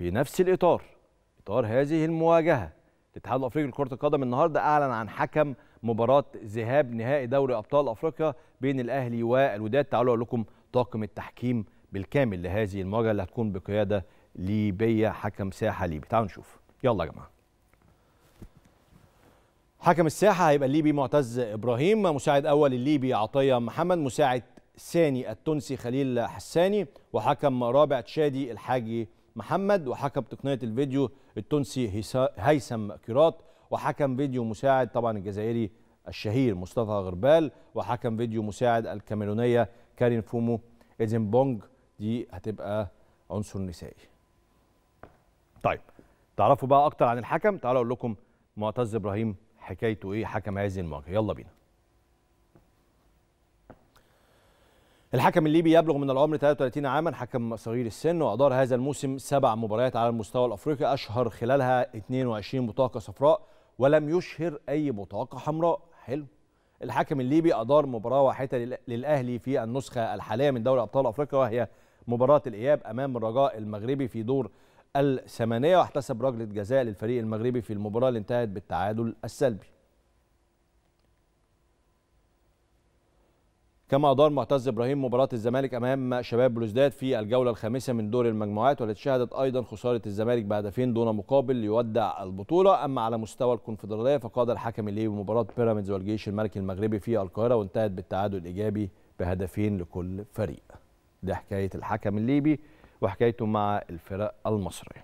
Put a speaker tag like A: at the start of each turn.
A: في نفس الإطار إطار هذه المواجهة الاتحاد الأفريقي لكرة القدم النهاردة أعلن عن حكم مباراة ذهاب نهائي دوري أبطال أفريقيا بين الأهلي والوداد تعالوا أقول لكم طاقم التحكيم بالكامل لهذه المواجهة اللي هتكون بقيادة ليبية حكم ساحة ليبي تعالوا نشوف يلا يا جماعة حكم الساحة هيبقى الليبي معتز إبراهيم مساعد أول الليبي عطية محمد مساعد ثاني التونسي خليل حساني وحكم رابع تشادي الحاجي محمد وحكم تقنية الفيديو التونسي هيثم كيرات وحكم فيديو مساعد طبعا الجزائري الشهير مصطفى غربال وحكم فيديو مساعد الكاميرونية كارين فومو بونج دي هتبقى عنصر نسائي طيب تعرفوا بقى أكتر عن الحكم تعالوا أقول لكم معتز إبراهيم حكايته إيه حكم هذه المواجهة يلا بينا الحكم الليبي يبلغ من العمر 33 عاما حكم صغير السن وأدار هذا الموسم سبع مباريات على المستوى الأفريقي أشهر خلالها 22 بطاقة صفراء ولم يشهر أي بطاقة حمراء حلو الحكم الليبي أدار مباراة واحدة للأهلي في النسخة الحالية من دوري أبطال أفريقيا وهي مباراة الإياب أمام الرجاء المغربي في دور الثمانية واحتسب ركلة جزاء للفريق المغربي في المباراة اللي انتهت بالتعادل السلبي كما أدار معتز إبراهيم مباراة الزمالك أمام شباب بلوزداد في الجولة الخامسة من دور المجموعات والتي شهدت أيضا خسارة الزمالك بهدفين دون مقابل ليودع البطولة أما على مستوى الكونفدرالية فقاد الحكم الليبي مباراة بيراميدز والجيش الملكي المغربي في القاهرة وانتهت بالتعادل الإيجابي بهدفين لكل فريق ده حكاية الحكم الليبي وحكايته مع الفرق المصرية